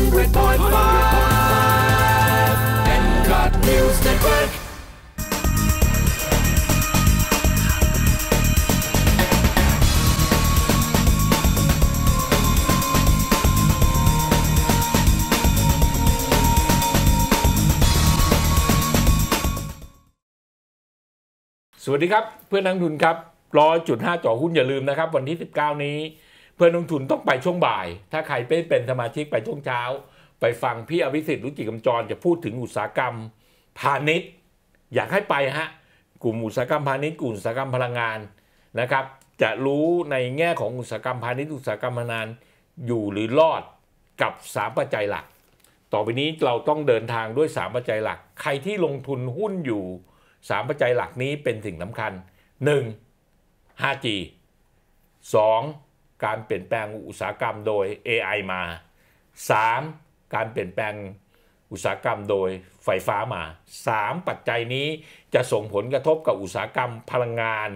สวัสดีครับเพื่อนนักทุนครับ รอจุด5จ่อหุ้นอย่าลืมนะครับวันที่ 19 นี้พื่อนลงทุนต้องไปช่วงบ่าย ถ้าใครเป็นเป็นสมาชิกไปช่วงเช้า ไปฟังพี่อภิสิทธิ์รุจิกรรมจร จะพูดถึงอุตสาหกรรมพาณิชย์ อยากให้ไปฮะกลุ่มอุตสาหกรรมพาณิชย์กลุ่มอุตสาหกรรมพลังงานนะครับ จะรู้ในแง่ของอุตสาหกรรมพาณิชย์อุตสาหกรรมพลังงานอยู่หรือรอดกับ3ปัจจัยหลักต่อไปนี้เราต้องเดินทางด้วย3ปัจจัยหลัก ใครที่ลงทุนหุ้นอยู่3ปัจจัยหลักนี้เป็นสิ่งสำคัญ 1. 5G 2. การเปลี่ยนแปลงอุตสาหกรรมโดย AI มา 3. การเปลี่ยนแปลงอุตสาหกรรมโดยไฟฟ้ามา 3 ปัจจัยนี้จะส่งผลกระทบกับอุตสาหกรรมพลังงาน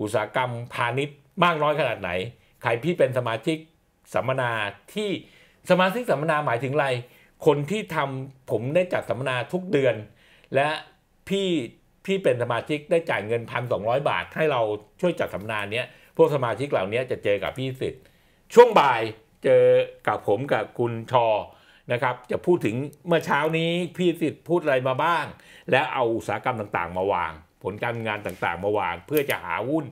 อุตสาหกรรมพาณิชย์มากน้อยขนาดไหน ใครพี่เป็นสมาชิกสัมมนาที่สมาชิกสัมมนาหมายถึงอะไร คนที่ทำผมได้จัดสัมมนาทุกเดือน และพี่พี่เป็นสมาชิกได้จ่ายเงินพันสองบาทให้เราช่วยจัดสัมมนาเนี้ยพวกสมาชิกเหล่านี้จะเจอกับพี่สิทธิ์ช่วงบ่ายเจอกับผมกับคุณชอนะครับจะพูดถึงเมื่อเช้านี้พี่สิทธิ์พูดอะไรมาบ้าง แล้วเอาอุตสาหกรรมต่างๆ มาวาง ผลการงานต่างๆ มาวางเพื่อจะหาหุ้น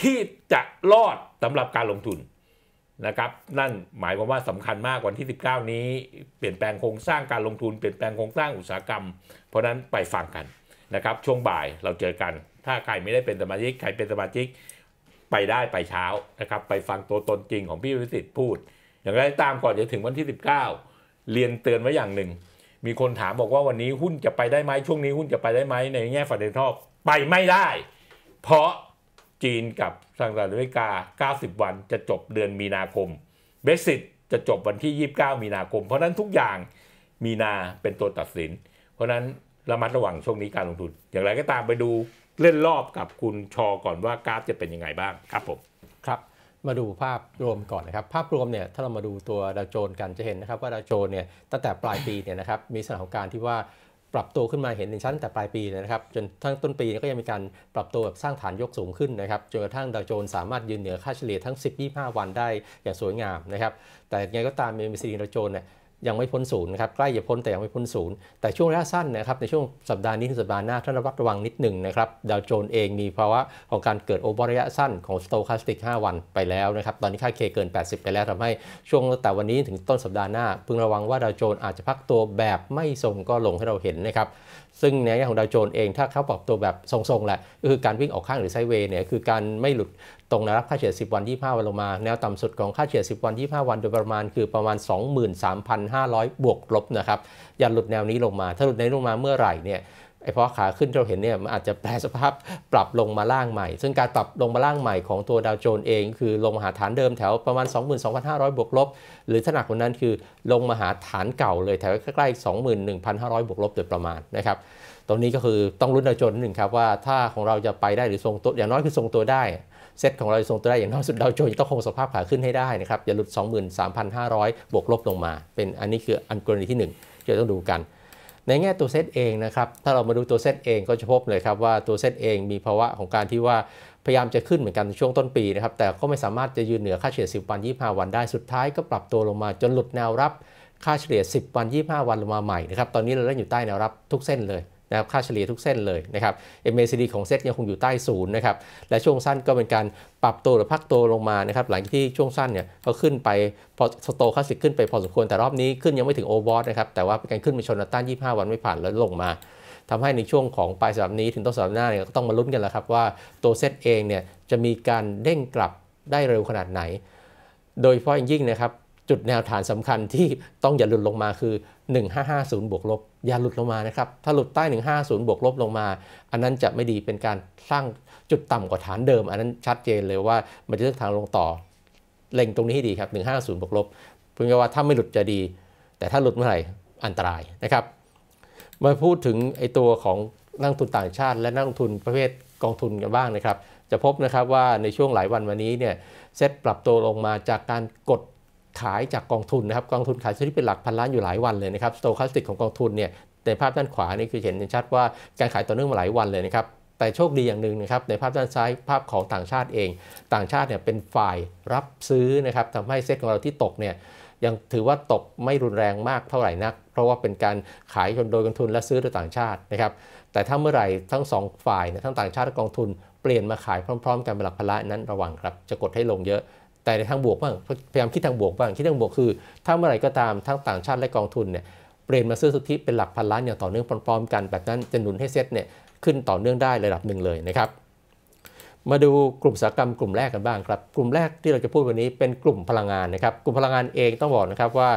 ที่จะรอดสำหรับการลงทุนนะครับนั่นหมายความว่าสำคัญมากวันที่ 19 นี้ เปลี่ยนแปลงโครงสร้างการลงทุนเปลี่ยนแปลงโครงสร้างอุตสาหกรรม เพราะนั้นไปฟังกันนะครับช่วงบ่ายเราเจอกัน ถ้าใครไม่ได้เป็นสมาชิกใครเป็นสมาชิกไปได้ไปเช้านะครับ ไปฟังตัวตนจริงของพี่วิสิทธิ์พูด อย่างไรตามก่อนจะถึงวันที่ 19 เรียนเตือนไว้อย่างหนึ่ง มีคนถามบอกว่าวันนี้หุ้นจะไปได้ไหมช่วงนี้หุ้นจะไปได้ไหมในแง่ฟันเดนทอบไปไม่ได้ เพราะจีนกับสหรัฐอเมริกา90 วันจะจบเดือนมีนาคมเบสิตจะจบวันที่ 29 มีนาคม เพราะนั้นทุกอย่างมีนาเป็นตัวตัดสิน เพราะนั้นระมัดระวังช่วงนี้การลงทุนอย่างไรก็ตามไปดูเล่นรอบกับคุณชอก่อนว่ากราฟจะเป็นยังไงบ้างครับผมครับ มาดูภาพรวมก่อนนะครับ ภาพรวมเนี่ย ถ้าเรามาดูตัวดาวโจนกันจะเห็นนะครับ ว่าดาวโจนเนี่ยตั้งแต่ปลายปีเนี่ยนะครับมีสถานการณ์ที่ว่าปรับตัวขึ้นมาเห็นในชั้นแต่ปลายปีนะครับจนทั้งต้นปีก็ยังมีการปรับตัวแบบสร้างฐานยกสูงขึ้นนะครับจนกระทั่งดาวโจนสามารถยืนเหนือค่าเฉลี่ยทั้ง10-25วันได้อย่างสวยงามนะครับแต่ยังไงก็ตามเมมซีดาวโจนเนี่ยยังไม่พ้นศูนย์นะครับใกล้จะพ้นแต่ยังไม่พ้นศูนย์แต่ช่วงระยะสั้นนะครับ ในช่วงสัปดาห์นี้ถึงสัปดาห์หน้าท่านระวัดระวังนิดหนึ่งนะครับดาวโจนเองมีภาวะของการเกิดโอเวอร์ระยะสั้นของสโตคาสติก5วันไปแล้วนะครับตอนนี้ค่าเคเกิน 80ไปแล้วทำให้ช่วงแต่วันนี้ถึงต้นสัปดาห์หน้า พึงระวังว่าดาวโจนอาจจะพักตัวแบบไม่ทรงก็ลงให้เราเห็นนะครับซึ่งในแง่ของดาวโจนเองถ้าเขาปรับตัวแบบทรงๆแหละก็คือการวิ่งออกข้างหรือไซเวย์เนี่ยคือการไม่หลุดรงแนวรับค่าเฉลี่ย 10 วัน 25 วันลงมา แนวต่ำสุดของค่าเฉลี่ย 10 วัน 25 วันโดยประมาณคือประมาณ 23,500 บวกลบนะครับ อย่าหลุดแนวนี้ลงมา ถ้าหลุดแนวลงมาเมื่อไหร่เนี่ย ไอ้เพราะขาขึ้นเราเห็นเนี่ยมันอาจจะแปลสภาพปรับลงมาล่างใหม่ ซึ่งการปรับลงมาล่างใหม่ของตัวดาวโจนส์เองคือลงมาหาฐานเดิมแถวประมาณ 22,500 บวกลบ หรือถานักกว่านั้นคือลงมาหาฐานเก่าเลยแถวใกล้ๆ 21,500 บวกลบโดยประมาณนะครับตรงนี้ก็คือต้องรุ้นดาวโจนส์หนึ่งครับว่าถ้าของเราจะไปได้หรือทรงตัวอย่างน้อยคือทรงตัวได้เซตของเราทรงตัวได้อย่างน้อยสุดดาวโจนส์ต้องคงสภาพขาขึ้นให้ได้นะครับอย่าหลุด 23,500 บวกลบลงมา เป็นอันนี้คืออันกรณีที่ 1 จะ่ต้องดูกัน ในแง่ตัวเซตเองนะครับถ้าเรามาดูตัวเซตเองก็จะพบเลยครับว่าตัวเซตเองมีภาวะของการที่ว่าพยายามจะขึ้นเหมือนกันช่วงต้นปีนะครับแต่ก็ไม่สามารถจะยืนเหนือค่าเฉลี่ย 10 วัน 25 วันได้สุดท้ายก็ปรับตัวลงมาจนหลุดแนวรับ ค่าเฉลี่ย 10 วัน 25 วันลงมาใหม่นะครับตอนนี้เราเล่นอยู่ใต้แนวรับทุกเส้นเลยนะครับค่าเฉลี่ยทุกเส้นเลยนะครับ MACD ของเซ็ตยังคงอยู่ใต้ศูนย์นะครับ และช่วงสั้นก็เป็นการปรับตัว หรือพักตัวลงมานะครับหลังที่ช่วงสั้นเนี่ยก็ขึ้นไปพอสโตคาสิกขึ้นไปพอสมควรแต่รอบนี้ขึ้นยังไม่ถึงโอเวอร์นะครับ แต่ว่าเป็นการขึ้นไปชนต้าน 25 วันไม่ผ่านแล้วลงมาทำให้ในช่วงของปลายสัปดาห์นี้ถึงต้นสัปดาห์หน้าเนี่ยก็ต้องมาลุ้นกันแล้วครับว่าตัวเซ็ตเองเนี่ยจะมีการเด้งกลับได้เร็วขนาดไหนโดยเฉพาะยิ่งนะครับจุดแนวฐานสำคัญที่ต้องอย่าหลุดลงมาคือ1550บวกลบ อย่าหลุดลงมานะครับ ถ้าหลุดใต้150บวกลบลงมา อันนั้นจะไม่ดี เป็นการสร้างจุดต่ำกว่าฐานเดิม อันนั้นชัดเจนเลยว่ามันจะเลือกทางลงต่อ เล็งตรงนี้ให้ดีครับ150บวกลบเพง่ยว่าถ้าไม่หลุดจะดี แต่ถ้าหลุดเมื่อไหร่อันตรายนะครับ มาพูดถึงไอตัวของนักทุนต่างชาติ และนักทุนประเภทกองทุนกันบ้างนะครับ จะพบนะครับว่าในช่วงหลายวันวันนี้เนี่ย เซ็ตปรับตัวลงมาจากการกดขายจากกองทุนนะครับกองทุนขายสุทธิเป็นหลักพันล้านอยู่หลายวันเลยนะครับสโตคาสติกของกองทุนเนี่ยในภาพด้านขวานี่คือเห็นชัดว่าการขายต่อเนื่องมาหลายวันเลยนะครับ แต่โชคดีอย่างหนึ่งนะครับในภาพด้านซ้ายภาพของต่างชาติเอง ต่างชาติเนี่ยเป็นฝ่ายรับซื้อนะครับทำให้เซ็ตของเราที่ตกเนี่ยยังถือว่าตกไม่รุนแรงมากเท่าไหร่นักเพราะว่าเป็นการขายโดยกองทุนและซื้อโดยต่างชาตินะครับแต่ถ้าเมื่อไหร่ทั้ง2ฝ่ายเนี่ยทั้งต่างชาติและกองทุนเปลี่ยนมาขายพร้อมๆกันเป็นหลักพละนั้นระวังครับจะกดให้ลงเยอะแต่ในทางบวกบ้างพยายามคิดทางบวกบ้างคิดทางบวกคือถ้าเมื่อไหร่ก็ตามทั้งต่างชาติและกองทุนเนี่ยเปลี่ยนมาซื้อสุทธิเป็นหลักพันล้านอย่างต่อเนื่องพร้อมๆกันแบบนั้นจะหนุนให้เซ็ตเนี่ยขึ้นต่อเนื่องได้ระดับหนึ่งเลยนะครับ มาดูกลุ่มสากรรมกลุ่มแรกกันบ้างครับกลุ่มแรกที่เราจะพูดวันนี้เป็นกลุ่มพลังงานนะครับกลุ่มพลังงานเองต้องบอกนะครับว่า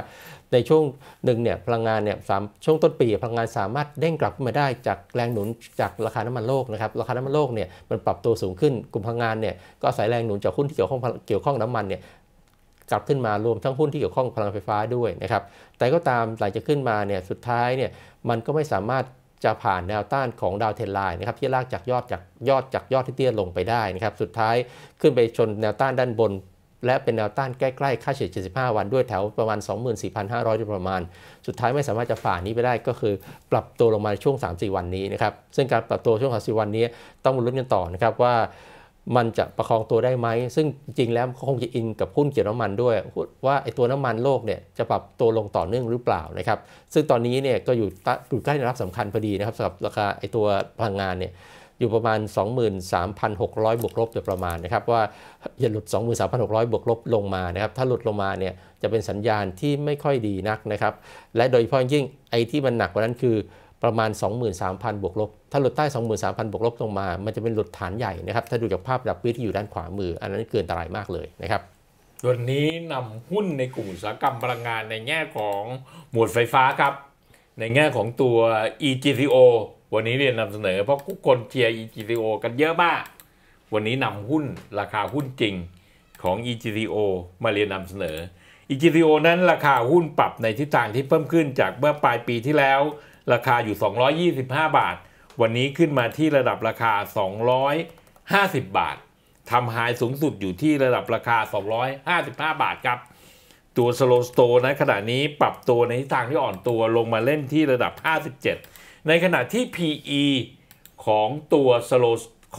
ในช่วงหนึ่งเนี่ยพลังงานเนี่ยช่วงต้นปีพลังงานสามารถเด้งกลับขึ้นมาได้จากแรงหนุนจากราคาน้ำมันโลกนะครับราคาน้ำมันโลกเนี่ยมันปรับตัวสูงขึ้นกลุ่มพลังงานเนี่ยก็อาศัยแรงหนุนจากหุ้นที่เกี่ยวข้องเกี่ยวข้องน้ำมันเนี่ยกลับขึ้นมารวมทั้งหุ้นที่เกี่ยวข้องพลังไฟฟ้าด้วยนะครับแต่ก็ตามหลังจากขึ้นมาเนี่ยสุดท้ายเนี่ยมันก็ไม่สามารถจะผ่านแนวต้านของดาวเทนไลน์นะครับที่ลากจากยอดจากยอดจากยอดที่เตี้ยลงไปได้นะครับสุดท้ายขึ้นไปชนแนวต้านด้านบนและเป็นแนวต้านใกล้ๆ ค่าเฉลี่ย 75 วันด้วยแถวประมาณ 24,500โดยประมาณ สุดท้ายไม่สามารถจะฝ่านี้ไปได้ก็คือปรับตัวลงมาช่วง 3-4 วันนี้นะครับซึ่งการปรับตัวช่วง 3-4 วันนี้ต้องลุ้นกันต่อนะครับว่ามันจะประคองตัวได้ไหม ซึ่งจริงแล้วคงจะอินกับหุ้นเกี่ยวน้ำมันด้วย ว่าไอ้ตัวน้ำมันโลกเนี่ยจะปรับตัวลงต่อเนื่องหรือเปล่านะครับ ซึ่งตอนนี้เนี่ยก็อยู่ใกล้ระดรับสำคัญพอดีนะครับสำหรับราคาไอ้ตัวพลังงานเนี่ยอยู่ประมาณ 23,600 บวกลบโดยประมาณนะครับ ว่าอย่าหลุด 23,600 บวกลบลงมานะครับ ถ้าหลุดลงมาเนี่ยจะเป็นสัญญาณที่ไม่ค่อยดีนักนะครับและโดยเฉพาะยิ่งไอ้ที่มันหนักกว่านั้นคือประมาณ23,000 บวกลบถ้าหลุดใต้23,000 บวกลบลงมามันจะเป็นหลุดฐานใหญ่นะครับถ้าดูจากภาพดับวิที่อยู่ด้านขวามือ อันนั้นเกินอันตรายมากเลยนะครับวันนี้นำหุ้นในกลุ่มอุตสาหกรรมพลังงานในแง่ของหมวดไฟฟ้าครับในแง่ของตัว EGCO วันนี้เรียนนำเสนอ เพราะทุกคนเชียร์ EGCO กันเยอะมาก วันนี้นำหุ้นราคาหุ้นจริงของ EGCO มาเรียนนำเสนอ EGCO นั้นราคาหุ้นปรับในทิศทางที่เพิ่มขึ้นจากเมื่อปลายปีที่แล้ว ราคาอยู่ 225 บาท วันนี้ขึ้นมาที่ระดับราคา 250 บาท ทำหายสูงสุดอยู่ที่ระดับราคา 255 บาทครับตัวสโลสโตนะขณะนี้ปรับตัวในทิศทางที่อ่อนตัวลงมาเล่นที่ระดับ 57 ในขณะที่ PE ของตัวสโล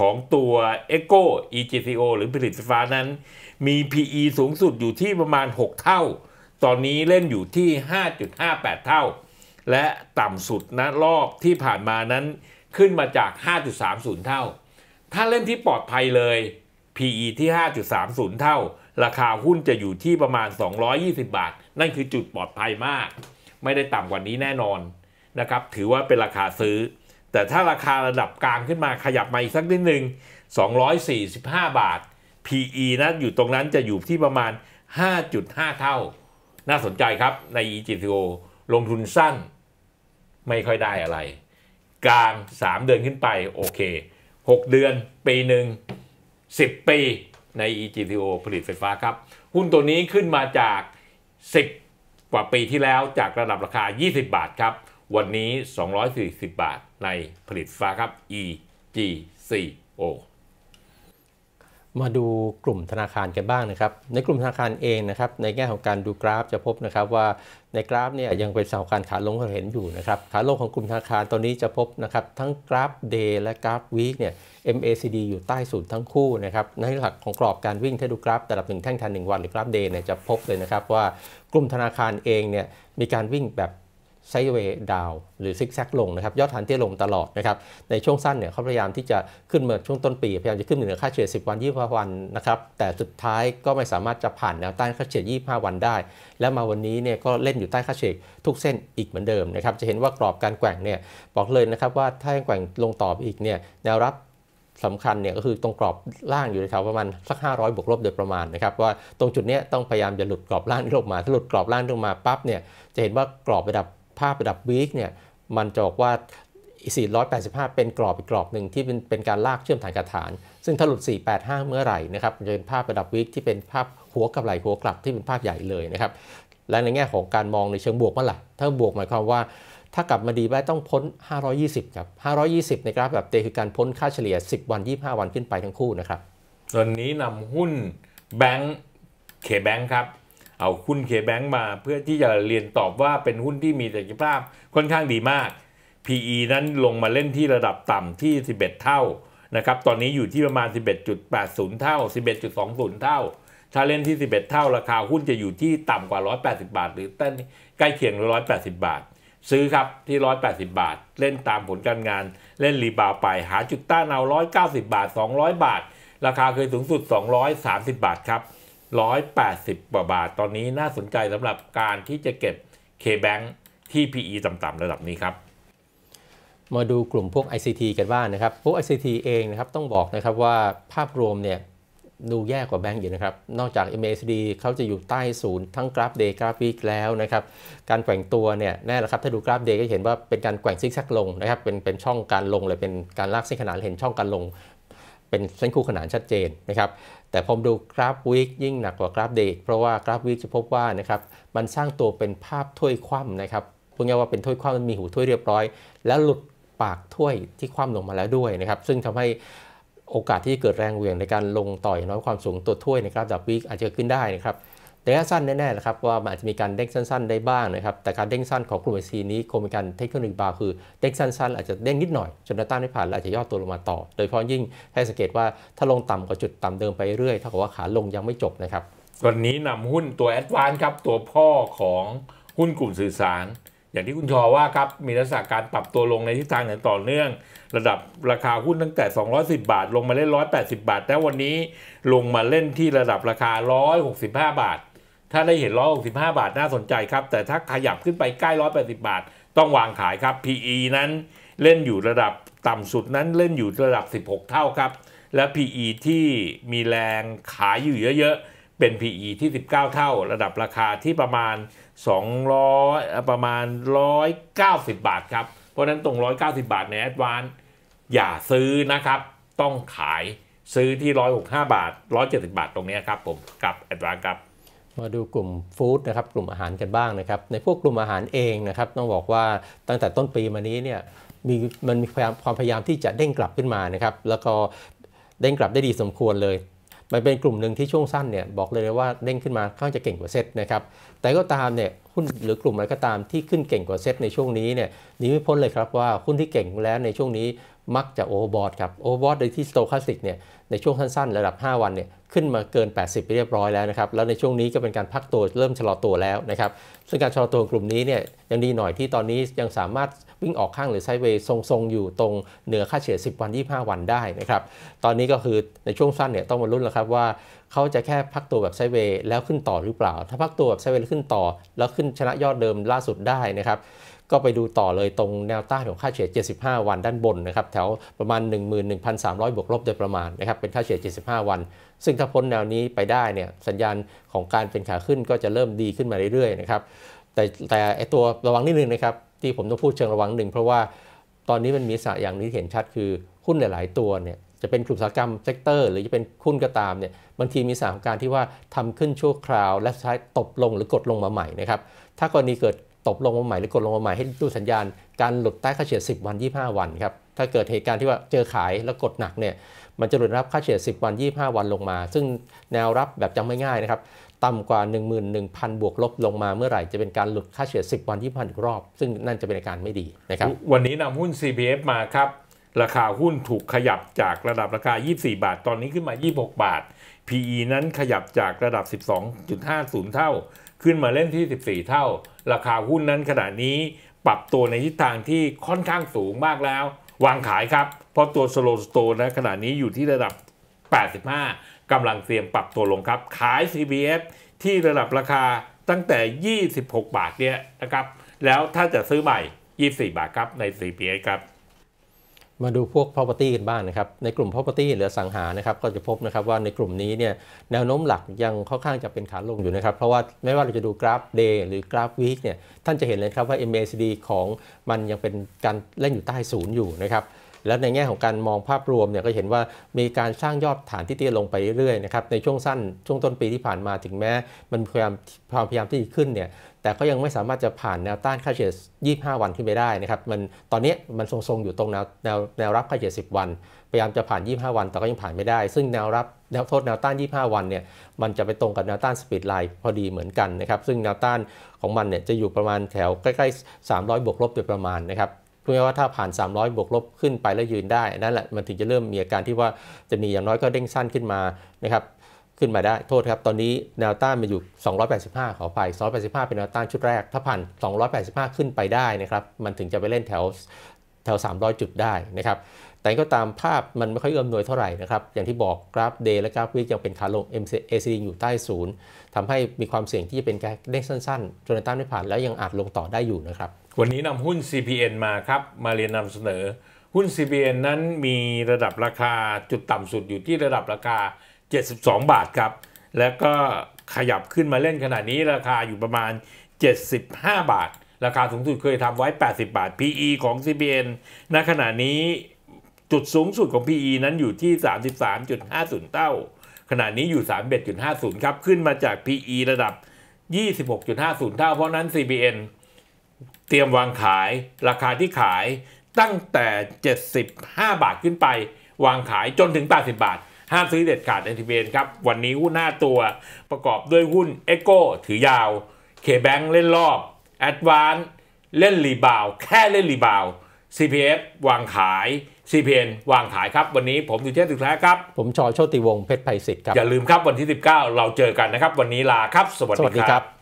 ของตัว e c o EGCO หรือผลิตไฟฟ้านั้น มี PE สูงสุดอยู่ที่ประมาณ 6 เท่า ตอนนี้เล่นอยู่ที่ 5.58 เท่า และต่ำสุดนะรอบที่ผ่านมานั้นขึ้นมาจาก 5.30 เท่า ถ้าเล่นที่ปลอดภัยเลย PE ที่ 5.30 เท่าราคาหุ้นจะอยู่ที่ประมาณ 220 บาท นั่นคือจุดปลอดภัยมาก ไม่ได้ต่ำกว่านี้แน่นอนนะครับ ถือว่าเป็นราคาซื้อ แต่ถ้าราคาระดับกลางขึ้นมาขยับมาอีกสักนิดหนึ่ง 245 บาท PE นะอยู่ตรงนั้นจะอยู่ที่ประมาณ 5.5 เท่า น่าสนใจครับ ใน EGTO ลงทุนสั้น ไม่ค่อยได้อะไร กลาง 3 เดือนขึ้นไปโอเค 6 เดือน ปีหนึ่ง10 ปีใน EGTO ผลิตไฟฟ้าครับ หุ้นตัวนี้ขึ้นมาจาก 10 กว่าปีที่แล้วจากระดับราคา 20 บาทครับ วันนี้ 240 บาทในผลิตไฟฟ้าครับ EGCO มาดูกลุ่มธนาคารกันบ้างนะครับ ในกลุ่มธนาคารเองนะครับในแง่ของการดูกราฟจะพบนะครับว่าในกราฟเนี่ยยังเป็นสาวการขาลงเราเห็นอยู่นะครับขาลงของกลุ่มธนาคารตอนนี้จะพบนะครับทั้งกราฟ Day และกราฟ Week เนี่ย MACD อยู่ใต้สูดทั้งคู่นะครับในหลักของกรอบการวิ่งถ้าดูกราฟแต่ละหนึ่งแท่งทันหนึ่งวันหรือกราฟ Day เนี่ยจะพบเลยนะครับว่ากลุ่มธนาคารเองเนี่ยมีการวิ่งแบบไซเวย์ดาวหรือซิกแซกลงนะครับยอดฐานเตี้ยลงตลอดนะครับในช่วงสั้นเนี่ยเขาพยายามที่จะขึ้นเมือช่วงต้นปี พยายามจะขึ้นเหนือค่าเฉลี่ย10วัน25วันนะครับแต่สุดท้ายก็ไม่สามารถจะผ่านแนวต้านค่าเฉลี่ย25 วันได้ และมาวันนี้เนี่ยก็เล่นอยู่ใต้ค่าเฉลี่ยทุกเส้นอีกเหมือนเดิมนะครับจะเห็นว่ากรอบการแกว่งเนี่ยบอกเลยนะครับว่า ถ้าแกว่งลงต่ออีกเนี่ยแนวรับสำคัญเนี่ยก็คือตรงกรอบล่างอยู่แถวประมาณสัก500บวกลบโดยประมาณนะครับว่าตรงจุดนี้ต้องพยายามจะหลุดกรอบล่างลงมาถ้าหลุดกรอบล่างลงมาปั๊บเนี่ยจะเห็นว่ากรอบระดับภาพระดับวีคเนี่ยมันจะบอกว่า485 เป็นกรอบอีกกรอบหนึ่งที่เป็นเป็นการลากเชื่อมฐานกับฐาน ซึ่งถ้าหลุด 485 เมื่อไหร่นะครับจะเป็นภาพระดับวีคที่เป็นภาพหัวกับไหลหัวกลับที่เป็นภาพใหญ่เลยนะครับ และในแง่ของการมองในเชิงบวกเมื่อไหร่ถ้าบวกหมายความว่าถ้ากลับมาดีไป้ต้องพ้น520ครับ 520ในกราฟแบบเตคือการพ้นค่าเฉลี่ย 10วัน25 วันขึ้นไปทั้งคู่นะครับตอนนี้นำหุ้นแบงค์เคแบงค์ครับเอา หุ้นเคแบงมาเพื่อที่จะเรียนตอบว่าเป็นหุ้นที่มีศักยภาพค่อนข้างดีมาก PE นั้นลงมาเล่นที่ระดับต่ำที่ 11 เท่านะครับตอนนี้อยู่ที่ประมาณ 11.80 เท่า 11.20 เท่า ถ้าเล่นที่ 11 เท่า ราคาหุ้นจะอยู่ที่ต่ำกว่า 180 บาทหรือใกล้เคียง 180 บาท ซื้อครับที่ 180 บาท เล่นตามผลการงานเล่นรีบาวไปหาจุดต้านเอา190บาท 200 บาท ราคาเคยสูงสุด 230 บาทครับ180กว่าบาท ตอนนี้น่าสนใจสำหรับการที่จะเก็บ K-Bank ที่ PE ต่ำๆระดับนี้ครับ มาดูกลุ่มพวก ICT กันบ้างนนะครับพวก ICT เองนะครับต้องบอกนะครับว่าภาพรวมเนี่ย ดูแย่กว่าแบงก์อยู่นะครับ นอกจาก MACD เขาจะอยู่ใต้ศูนย์ทั้งกราฟเดย์กราฟวีคแล้วนะครับ การแกว่งตัวเนี่ย แน่ละครับถ้าดูกราฟเดย์ก็เห็นว่า เป็นการแกว่งซิกแซกลงนะครับเป็นเป็นช่องการลงเลยเป็นการลากเส้นขนานเห็นช่องการลงเป็นเส้นคู่ขนานชัดเจนนะครับ แต่ผมดูกราฟวิกยิ่งหนักกว่ากราฟเดย์เพราะว่ากราฟวิกจะพบว่านะครับมันสร้างตัวเป็นภาพถ้วยคว่ำนะครับพูดง่ายว่าเป็นถ้วยคว่ำมันมีหูถ้วยเรียบร้อย แล้วหลุดปากถ้วยที่คว่ำลงมาแล้วด้วยนะครับ ซึ่งทำให้โอกาสที่เกิดแรงเหวี่ยงในการลงต่อยน้อยความสูง ตัวถ้วยในกราฟดับวิกอาจจะขึ้นได้นะครับระยะสั้นแน่ๆนะครับว่ามันอาจจะมีการเด้งสั้นๆได้บ้างนะครับแต่การเด้งสั้นของกลุ่มไอซีนี้คงเป็นการเทคนยีบารคือเด้งสั้นๆอาจจะเด้งนิดหน่อยจนต้านไม่ผ่านอาจจะย่อตัวลงมาต่อโดยเฉพาะยิ่งให้สังเกตว่าถ้าลงต่ำกว่าจุดต่ำเดิมไปเรื่อยถ้าากิดว่าขาลงยังไม่จบนะครับวันนี้นำหุ้นตัวแอดวานครับตัวพ่อของหุ้นกลุ่มสื่อสารอย่างที่คุณชอว่าครับมีลักษณะการปรับตัวลงในทิศทางอย่างต่อเนื่อง ระดับราคาหุ้นตั้งแต่210บาท ลงมาเล่น180 บาท แต่วันนี้ลงมาเล่นที่ระดับราคา 165 บาทถ้าได้เห็น 165บาทน่าสนใจครับ แต่ถ้าขยับขึ้นไปใกล้ 180 บาท ต้องวางขายครับ PE นั้น เล่นอยู่ระดับต่ำสุดนั้นเล่นอยู่ระดับ 16 เท่าครับ และ PE ที่มีแรงขายอยู่เยอะๆ เป็น PE ที่ 19 เท่า ระดับราคาที่ประมาณ200ประมาณ190บาทครับ เพราะนั้นตรง 190 บาทในแอดวานอย่าซื้อนะครับ ต้องขายซื้อที่ 165 บาท 170 บาทตรงนี้ครับผมกับแอดวานครับมาดูกลุ่มฟู้ดนะครับกลุ่มอาหารกันบ้างนะครับในพวกกลุ่มอาหารเองนะครับต้องบอกว่าตั้งแต่ต้นปีมานี้เนี่ยมีมันมีความพยายามที่จะเด้งกลับขึ้นมานะครับแล้วก็เด้งกลับได้ดีสมควรเลย มันเป็นกลุ่มหนึ่งที่ช่วงสั้นเนี่ยบอกเลยว่าเด้งขึ้นมาค่อนจะเก่งกว่าเซตนะครับแต่ก็ตามเนี่ยหุ้นหรือกลุ่มอะไรก็ตามที่ขึ้นเก่งกว่าเซตในช่วงนี้เนี่ยนีไม่พ้นเลยครับว่าหุ้นที่เก่งแล้วในช่วงนี้มักจะโอเวอร์บอทครับโอเวอร์บอทในที่สโตคาสติกเนี่ยในช่วงสั้น ๆ ระดับ 5 วันเนี่ยขึ้นมาเกิน 80 ไปเรียบร้อยแล้วนะครับ แล้วในช่วงนี้ก็เป็นการพักตัวเริ่มชะลอตัวแล้วนะครับ ซึ่งการชะลอตัวกลุ่มนี้เนี่ยยังดีหน่อยที่ตอนนี้ยังสามารถวิ่งออกข้างหรือไซเวย์ทรงๆอยู่ตรงเหนือค่าเฉลี่ย10 วัน 25 วันได้นะครับ ตอนนี้ก็คือในช่วงสั้นเนี่ยต้องมาลุ้นแล้วครับว่าเขาจะแค่พักตัวแบบไซเวย์แล้วขึ้นต่อหรือเปล่า ถ้าพักตัวแบบไซเวย์แล้วขึ้นต่อ แล้วขึ้นชนะยอดเดิมล่าสุดได้นะครับก็ไปดูต่อเลยตรงแนวต้านของค่าเฉลี่ย 75 วันด้านบนนะครับแถวประมาณ 11,300 บวกลบโดยประมาณนะครับเป็นค่าเฉลี่ย 75 วัน ซึ่งถ้าพ้นแนวนี้ไปได้เนี่ยสัญญาณของการเป็นขาขึ้นก็จะเริ่มดีขึ้นมาเรื่อยๆนะครับแต่แต่ไอตัวระวังนิดนึงนะครับที่ผมต้องพูดเชิงระวังหนึ่งเพราะว่าตอนนี้มันมีสะอย่างนี้เห็นชัดคือหุ้นหลาย ๆ ตัวเนี่ยจะเป็นกลุ่มอุตสาหกรรมเซกเตอร์หรือจะเป็นหุ้นก็ตามเนี่ยบางทีมีสาของการที่ว่าทำขึ้นชั่วคราว และใช้ตบลงหรือกดลงมาใหม่นะครับถ้ากรณีเกิดตบลงมาใหม่หรือกดลงมาใหม่ให้ดูสัญญาณการหลุดใต้ค่าเฉลี่ย 10 วัน 25 วันครับ ถ้าเกิดเหตุการณ์ที่ว่าเจอขายแล้วกดหนักเนี่ยมันจะหลุดรับค่าเฉลี่ย 10 วัน 25 วันลงมา ซึ่งแนวรับแบบจำไม่ง่ายนะครับต่ำกว่า 11,000 บวกลบลงมาเมื่อไหร่จะเป็นการหลุดค่าเฉลี่ย 10 วัน 25อีกรอบซึ่งนั่นจะเป็นการไม่ดีนะครับวันนี้นำหุ้น CPF มาครับ ราคาหุ้นถูกขยับจากระดับราคา 24 บาท ตอนนี้ขึ้นมา 26 บาท PE นั้นขยับจากระดับ 12.50 เท่า ขึ้นมาเล่นที่ 14 เท่า ราคาหุ้นนั้นขณะนี้ปรับตัวในทิศทางที่ค่อนข้างสูงมากแล้ว วางขายครับ เพราะตัวสโลสโตนะขณะนี้อยู่ที่ระดับ 85 กำลังเตรียมปรับตัวลงครับขาย CBF ที่ระดับราคาตั้งแต่ 26 บาทเนี่ยนะครับ แล้วถ้าจะซื้อใหม่ 24 บาทครับใน CBF ครับมาดูพวก property กันบ้างนนะครับ ในกลุ่ม property หรือสังหานะครับ ก็จะพบนะครับว่าในกลุ่มนี้เนี่ย แนวโน้มหลักยังค่อนข้างจะเป็นขาลงอยู่นะครับ เพราะว่าไม่ว่าเราจะดูกราฟ day หรือกราฟ week เนี่ยท่านจะเห็นเลยครับว่า MACD ของมันยังเป็นการเล่นอยู่ใต้ศูนย์อยู่นะครับแล้วในแง่ของการมองภาพรวมเนี่ยก็เห็นว่ามีการสร้างยอดฐานที่เตี้ยลงไปเรื่อยๆนะครับในช่วงสั้นช่วงต้นปีที่ผ่านมาถึงแม้ มันพยายามความพยายามที่จะขึ้นเนี่ยแต่ก็ยังไม่สามารถจะผ่านแนวต้านค่าเฉลี่ย25 วันขึ้นไปได้นะครับมันตอนนี้มันทรงๆอยู่ตรงแนวแนวแนวรับค่าเฉลี่ย10 วัน พยายามจะผ่าน 25 วันแต่ก็ยังผ่านไม่ได้ ซึ่งแนวรับแนวโทษแนวต้าน 25 วันเนี่ยมันจะไปตรงกับแนวต้านสปีดไลน์พอดีเหมือนกันนะครับ ซึ่งแนวต้านของมันเนี่ยจะอยู่ประมาณแถวใกล้ ๆ 300 บวกลบโดยประมาณนะครับพื่อว่าถ้าผ่าน 300 บวกลบขึ้นไปแล้วยืนได้ นั่นแหละมันถึงจะเริ่มมีอาการที่ว่าจะมีอย่างน้อยก็เด้งสั้นขึ้นมานะครับขึ้นมาได้โทษครับ ตอนนี้แนวต้านมนอยู่ 285 ขอไป285 เป็นแนวต้านชุดแรก ถ้าผ่าน 285 ขึ้นไปได้นะครับมันถึงจะไปเล่นแถวแถว 300 จุดได้นะครับแต่ก็ตามภาพมันไม่ค่อยเอื้อมหน่วยเท่าไหร่นะครับ อย่างที่บอกกราฟเดย์และกราฟวิกยังเป็นขาลง MACD อยู่ใต้ศูนย์ทำให้มีความเสี่ยงที่จะเป็นการเด้งสั้นๆจนต้านไม่ผ่านแล้วยังอาจลงต่อได้อยู่นะครับ วันนี้นำหุ้น CPN มาครับ มาเรียนนำเสนอ หุ้น CPN นั้นมีระดับราคาจุดต่ำสุดอยู่ที่ระดับราคา 72 บาทครับ แล้วก็ขยับขึ้นมาเล่นขนาดนี้ราคาอยู่ประมาณ 75 บาท ราคาสูงสุดเคยทำไว้ 80 บาท PE ของ CPN ณขณะนี้จุดสูงสุดของ PE นั้นอยู่ที่ 33.50เท่า ขณะนี้อยู่ 31.50 ครับ ขึ้นมาจาก PE ระดับ 26.50 เท่า เพราะนั้น CBN เตรียมวางขาย ราคาที่ขายตั้งแต่ 75 บาทขึ้นไป วางขายจนถึง 80 บาท ห้ามซื้อเด็ดขาดในทีเบนครับ วันนี้หุ้นหน้าตัวประกอบด้วยหุ้น e อโกถือยาว K-Bank เล่นรอบ a d v a n c e เล่นรีบาวแค่เล่นรีบาว CPF วางขาย CPN วางขายครับ วันนี้ผมดูเทตสุแท้ครับ ผมชอโชติวงเพชรไพศิษฐ์ครับ อย่าลืมครับวันที่ 19 เราเจอกันนะครับ วันนี้ลาครับ สวัสดีครับ